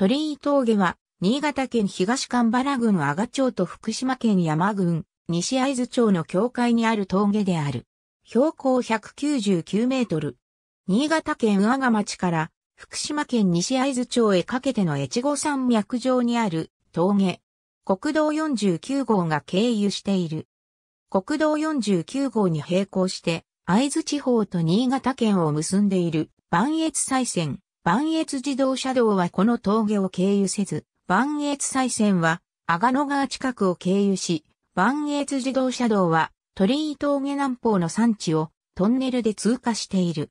鳥居峠は、新潟県東神原郡阿賀町と福島県山郡、西会津町の境界にある峠である。標高199メートル。新潟県阿賀町から福島県西会津町へかけての越後山脈上にある峠。国道49号が経由している。国道49号に並行して、会津地方と新潟県を結んでいる万越西線、万越自動車道はこの峠を経由せず、万越再線は阿賀野川近くを経由し、万越自動車道は鳥居峠南方の山地をトンネルで通過している。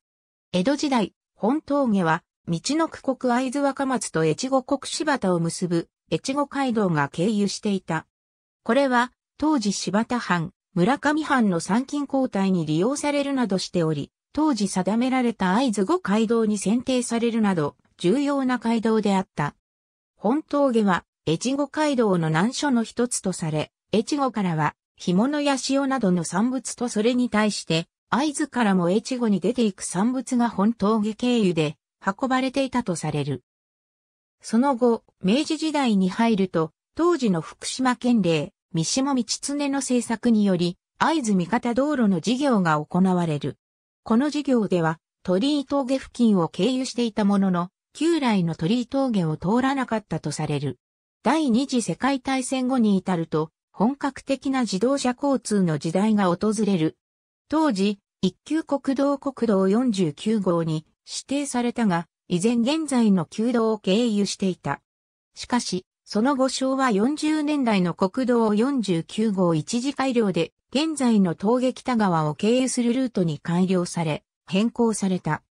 江戸時代、本峠は、道の区国会津若松と越後国柴田を結ぶ、越後街道が経由していた。これは、当時柴田藩、村上藩の参勤交代に利用されるなどしており、当時定められた合図五街道に選定されるなど、重要な街道であった。本峠は、越後街道の難所の一つとされ、越後からは、干物や塩などの産物とそれに対して、会津からも越後に出ていく産物が本峠経由で運ばれていたとされる。その後、明治時代に入ると、当時の福島県令、三島道常の政策により、会津味方道路の事業が行われる。この事業では鳥居峠付近を経由していたものの、旧来の鳥居峠を通らなかったとされる。第二次世界大戦後に至ると、本格的な自動車交通の時代が訪れる。当時、一級国道国道49号に指定されたが、依然現在の旧道を経由していた。しかし、その後昭和40年代の国道49号一時改良で、現在の峠北川を経由するルートに改良され、変更された。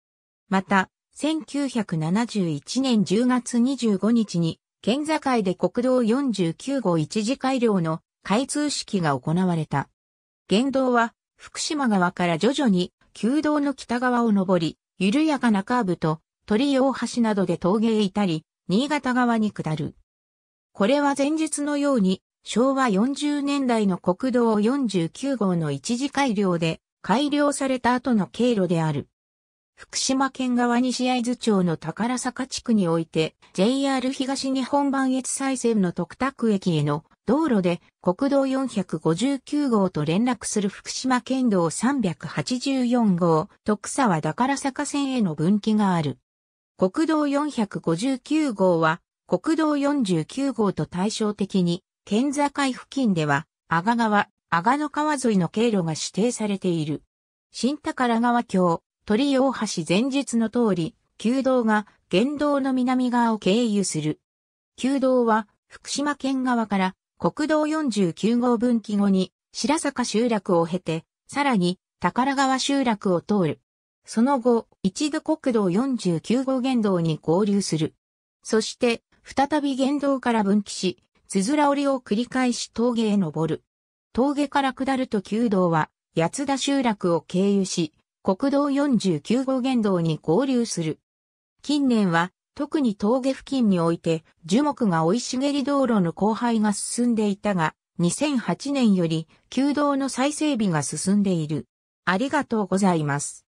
また、1971年10月25日に、県境で国道49号一時改良の開通式が行われた。原道は、福島側から徐々に、旧道の北側を登り、緩やかなカーブと、鳥大橋などで峠へ至り、新潟側に下る。これは前述のように、昭和40年代の国道49号の一時改良で改良された後の経路である。福島県側西合津町の宝坂地区において JR 東日本版越西線の徳宅駅への道路で国道459号と連絡する福島県道384号徳沢宝坂線への分岐がある。国道459号は国道49号と対照的に、県境付近では、阿賀川、阿賀の川沿いの経路が指定されている。新宝川橋、鳥居大橋前日の通り、旧道が県道の南側を経由する。旧道は、福島県側から国道49号分岐後に、白坂集落を経て、さらに、宝川集落を通る。その後、一度国道49号原道に合流する。そして、再び言動から分岐し、つづら折りを繰り返し峠へ登る。峠から下ると旧道は、八田集落を経由し、国道49号原道に合流する。近年は、特に峠付近において、樹木が生い茂り道路の荒廃が進んでいたが、2008年より、旧道の再整備が進んでいる。ありがとうございます。